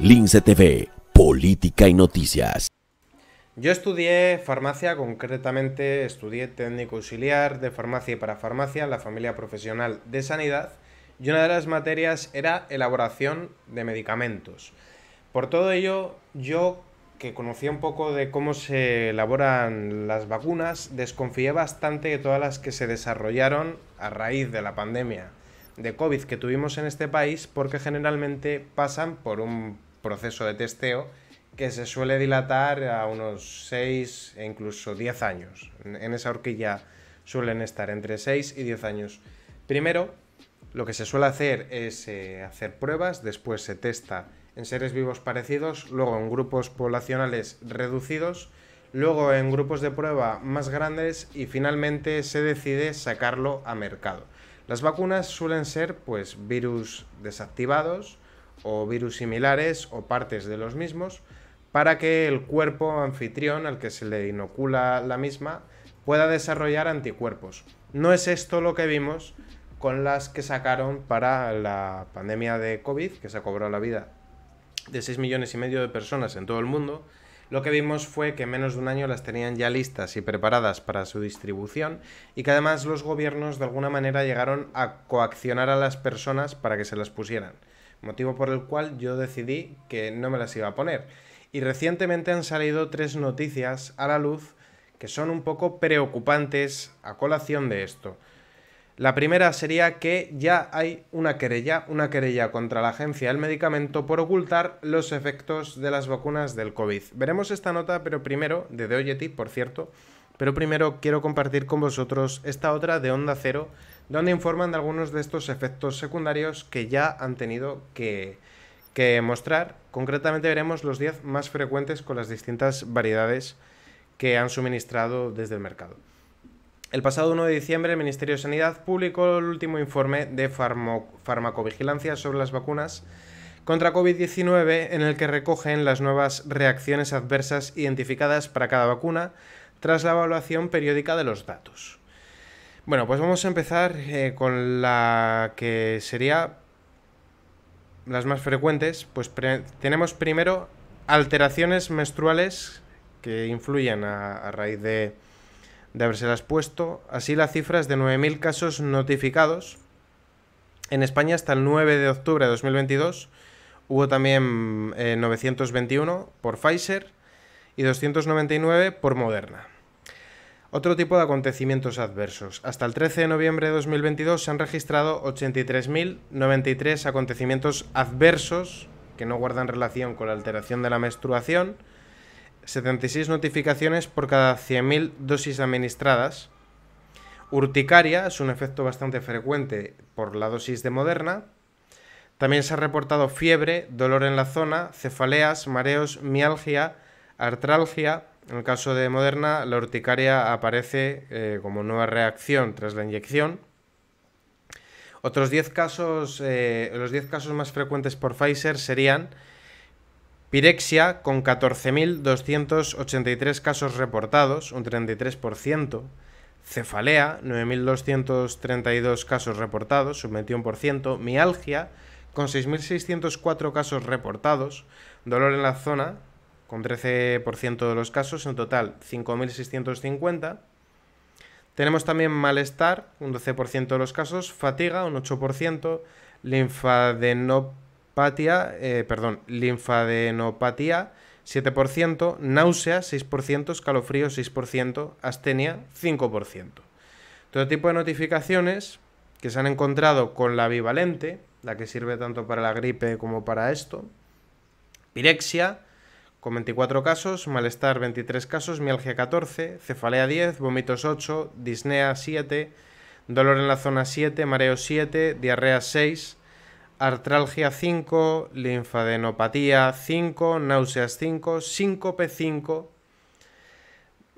Linse TV, Política y Noticias. Yo estudié farmacia, concretamente estudié técnico auxiliar de farmacia y para farmacia en la familia profesional de sanidad y una de las materias era elaboración de medicamentos. Por todo ello, yo que conocía un poco de cómo se elaboran las vacunas, desconfié bastante de todas las que se desarrollaron a raíz de la pandemia de COVID que tuvimos en este país porque generalmente pasan por un proceso de testeo que se suele dilatar a unos 6 e incluso 10 años. En esa horquilla suelen estar entre 6 y 10 años. Primero, lo que se suele hacer es eh, hacer pruebas, después se testa en seres vivos parecidos, luego en grupos poblacionales reducidos, luego en grupos de prueba más grandes y finalmente se decide sacarlo a mercado. Las vacunas suelen ser pues virus desactivados o virus similares o partes de los mismos para que el cuerpo anfitrión al que se le inocula la misma pueda desarrollar anticuerpos. No es esto lo que vimos con las que sacaron para la pandemia de COVID, que se cobró la vida de 6 millones y medio de personas en todo el mundo, lo que vimos fue que en menos de un año las tenían ya listas y preparadas para su distribución y que además los gobiernos de alguna manera llegaron a coaccionar a las personas para que se las pusieran, motivo por el cual yo decidí que no me las iba a poner. Y recientemente han salido tres noticias a la luz que son un poco preocupantes a colación de esto. La primera sería que ya hay una querella, una querella contra la agencia del medicamento por ocultar los efectos de las vacunas del COVID. Veremos esta nota, pero primero, de The por cierto, pero primero quiero compartir con vosotros esta otra de Onda Cero, donde informan de algunos de estos efectos secundarios que ya han tenido que, que mostrar. Concretamente veremos los 10 más frecuentes con las distintas variedades que han suministrado desde el mercado. El pasado 1 de diciembre, el Ministerio de Sanidad publicó el último informe de farmacovigilancia sobre las vacunas contra COVID-19 en el que recogen las nuevas reacciones adversas identificadas para cada vacuna tras la evaluación periódica de los datos. Bueno, pues vamos a empezar eh, con la que sería las más frecuentes. Pues tenemos primero alteraciones menstruales que influyen a raíz de, de las puesto. Así la cifra es de 9.000 casos notificados. En España hasta el 9 de octubre de 2022 hubo también 921 eh, por Pfizer y 299 por Moderna. Otro tipo de acontecimientos adversos. Hasta el 13 de noviembre de 2022 se han registrado 83.093 acontecimientos adversos que no guardan relación con la alteración de la menstruación 76 notificaciones por cada 100.000 dosis administradas. Urticaria es un efecto bastante frecuente por la dosis de Moderna. También se ha reportado fiebre, dolor en la zona, cefaleas, mareos, mialgia, artralgia. En el caso de Moderna, la urticaria aparece eh, como nueva reacción tras la inyección. Otros 10 casos, eh, los 10 casos más frecuentes por Pfizer serían Pirexia, con 14.283 casos reportados, un 33%. Cefalea, 9.232 casos reportados, un 21%. Mialgia, con 6.604 casos reportados. Dolor en la zona, con 13% de los casos, en total 5.650. Tenemos también malestar, un 12% de los casos, fatiga, un 8%, linfadenopatía Patia, eh, perdón, linfadenopatía 7%, náusea, 6%, escalofrío 6%, astenia 5%. Todo tipo de notificaciones que se han encontrado con la bivalente, la que sirve tanto para la gripe como para esto, pirexia con 24 casos, malestar 23 casos, mialgia 14, cefalea 10, vómitos 8, disnea 7, dolor en la zona 7, mareo 7, diarrea 6, artralgia 5, linfadenopatía 5, náuseas 5, síncope 5.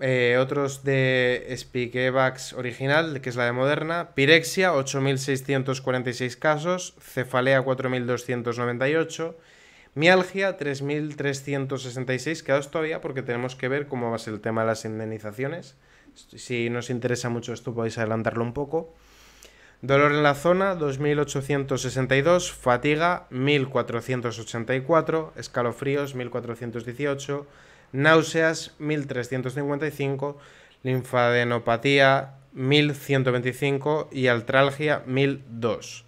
Eh, otros de Spikevax original, que es la de Moderna, pirexia 8.646 casos, cefalea 4.298, mialgia 3.366, quedados todavía porque tenemos que ver cómo va a ser el tema de las indemnizaciones. Si nos interesa mucho esto podéis adelantarlo un poco. Dolor en la zona 2862, fatiga 1484, escalofríos 1418, náuseas 1355, linfadenopatía 1125 y altralgia 1002.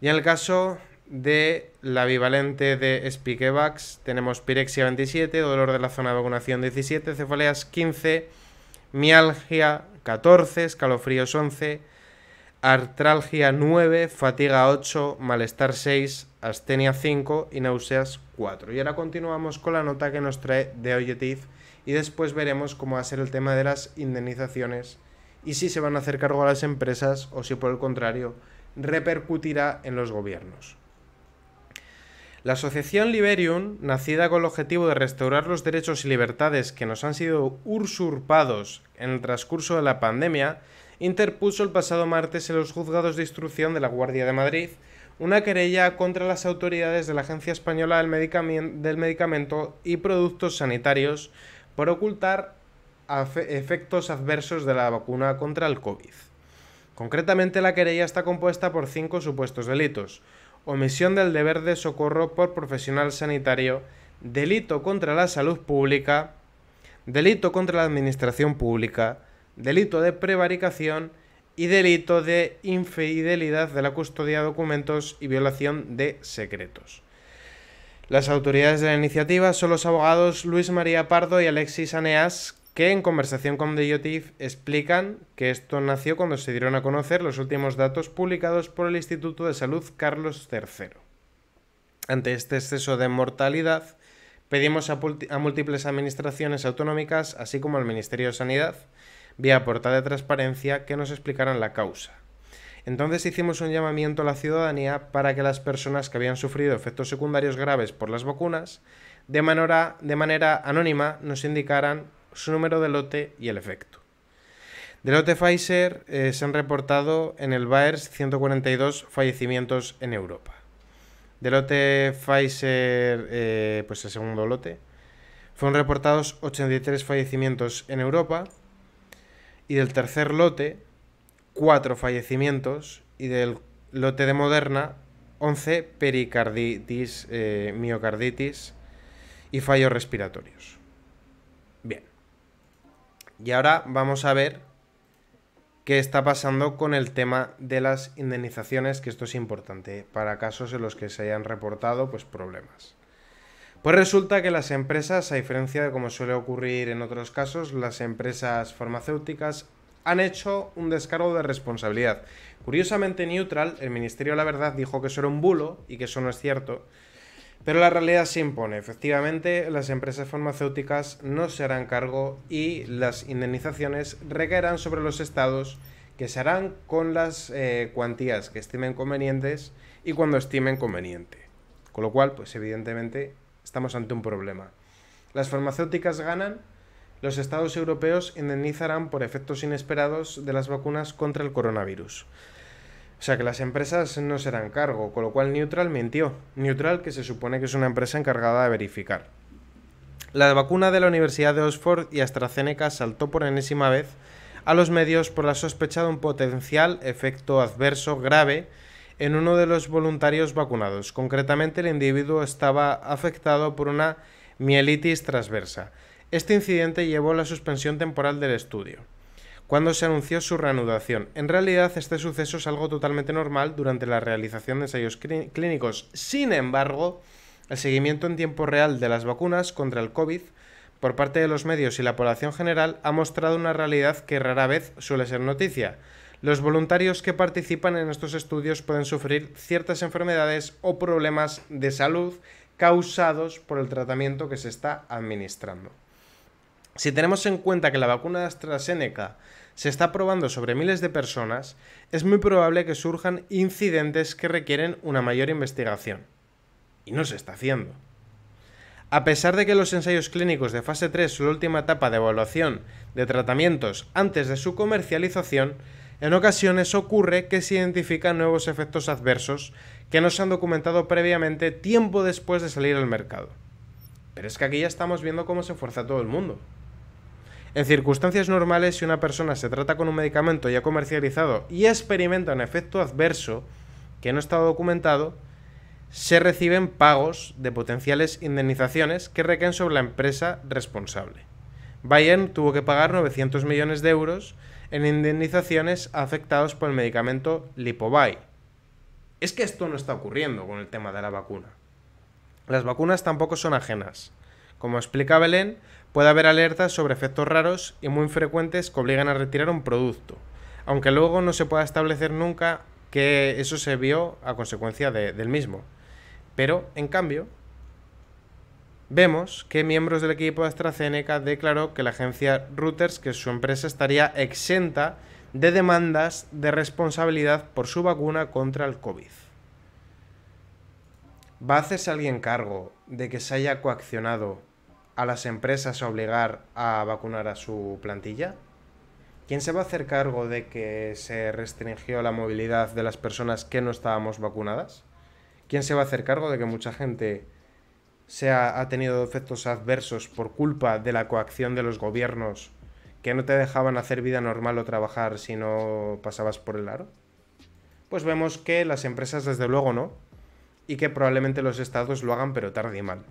Y en el caso de la bivalente de Spikevax tenemos pirexia 27, dolor de la zona de vacunación 17, cefaleas 15, mialgia 14, escalofríos 11, artralgia 9, fatiga 8, malestar 6, astenia 5 y náuseas 4. Y ahora continuamos con la nota que nos trae De Objective y después veremos cómo va a ser el tema de las indemnizaciones y si se van a hacer cargo a las empresas o si por el contrario repercutirá en los gobiernos. La Asociación Liberium, nacida con el objetivo de restaurar los derechos y libertades que nos han sido usurpados en el transcurso de la pandemia, interpuso el pasado martes en los juzgados de instrucción de la Guardia de Madrid una querella contra las autoridades de la Agencia Española del, Medicamento y Productos Sanitarios por ocultar efectos adversos de la vacuna contra el COVID. Concretamente, la querella está compuesta por cinco supuestos delitos. Omisión del deber de socorro por profesional sanitario, delito contra la salud pública, delito contra la administración pública, delito de prevaricación y delito de infidelidad de la custodia de documentos y violación de secretos. Las autoridades de la iniciativa son los abogados Luis María Pardo y Alexis Aneas, que en conversación con The explican que esto nació cuando se dieron a conocer los últimos datos publicados por el Instituto de Salud Carlos III. Ante este exceso de mortalidad, pedimos a, a múltiples administraciones autonómicas, así como al Ministerio de Sanidad, vía portal de transparencia que nos explicaran la causa. Entonces hicimos un llamamiento a la ciudadanía para que las personas que habían sufrido efectos secundarios graves por las vacunas, de manera, de manera anónima, nos indicaran su número de lote y el efecto. Del lote Pfizer eh, se han reportado en el BAERS 142 fallecimientos en Europa. Del lote Pfizer, eh, pues el segundo lote, fueron reportados 83 fallecimientos en Europa y del tercer lote, cuatro fallecimientos. Y del lote de Moderna, 11 pericarditis, eh, miocarditis y fallos respiratorios. Bien. Y ahora vamos a ver qué está pasando con el tema de las indemnizaciones, que esto es importante para casos en los que se hayan reportado pues, problemas. Pues resulta que las empresas, a diferencia de como suele ocurrir en otros casos, las empresas farmacéuticas han hecho un descargo de responsabilidad. Curiosamente, Neutral, el Ministerio de la Verdad, dijo que eso era un bulo y que eso no es cierto. Pero la realidad se impone. Efectivamente, las empresas farmacéuticas no se harán cargo y las indemnizaciones recaerán sobre los estados que se harán con las eh, cuantías que estimen convenientes y cuando estimen conveniente. Con lo cual, pues evidentemente Estamos ante un problema. Las farmacéuticas ganan, los estados europeos indemnizarán por efectos inesperados de las vacunas contra el coronavirus. O sea que las empresas no serán cargo, con lo cual Neutral mintió. Neutral, que se supone que es una empresa encargada de verificar. La vacuna de la Universidad de Oxford y AstraZeneca saltó por enésima vez a los medios por la sospecha de un potencial efecto adverso grave en uno de los voluntarios vacunados. Concretamente, el individuo estaba afectado por una mielitis transversa. Este incidente llevó a la suspensión temporal del estudio, cuando se anunció su reanudación. En realidad, este suceso es algo totalmente normal durante la realización de ensayos clínicos. Sin embargo, el seguimiento en tiempo real de las vacunas contra el COVID por parte de los medios y la población general ha mostrado una realidad que rara vez suele ser noticia. Los voluntarios que participan en estos estudios pueden sufrir ciertas enfermedades o problemas de salud causados por el tratamiento que se está administrando. Si tenemos en cuenta que la vacuna de AstraZeneca se está probando sobre miles de personas, es muy probable que surjan incidentes que requieren una mayor investigación. Y no se está haciendo. A pesar de que los ensayos clínicos de fase 3 su la última etapa de evaluación de tratamientos antes de su comercialización, en ocasiones ocurre que se identifican nuevos efectos adversos que no se han documentado previamente tiempo después de salir al mercado. Pero es que aquí ya estamos viendo cómo se fuerza todo el mundo. En circunstancias normales, si una persona se trata con un medicamento ya comercializado y experimenta un efecto adverso que no está documentado, se reciben pagos de potenciales indemnizaciones que recaen sobre la empresa responsable. Bayern tuvo que pagar 900 millones de euros en indemnizaciones afectados por el medicamento Lipovay. Es que esto no está ocurriendo con el tema de la vacuna. Las vacunas tampoco son ajenas. Como explica Belén, puede haber alertas sobre efectos raros y muy frecuentes que obligan a retirar un producto, aunque luego no se pueda establecer nunca que eso se vio a consecuencia del mismo. Pero, en cambio, vemos que miembros del equipo de AstraZeneca declaró que la agencia Reuters, que su empresa estaría exenta de demandas de responsabilidad por su vacuna contra el COVID. ¿Va a hacerse alguien cargo de que se haya coaccionado a las empresas a obligar a vacunar a su plantilla? ¿Quién se va a hacer cargo de que se restringió la movilidad de las personas que no estábamos vacunadas? ¿Quién se va a hacer cargo de que mucha gente se ha, ha tenido efectos adversos por culpa de la coacción de los gobiernos que no te dejaban hacer vida normal o trabajar si no pasabas por el aro? Pues vemos que las empresas desde luego no, y que probablemente los estados lo hagan pero tarde y mal.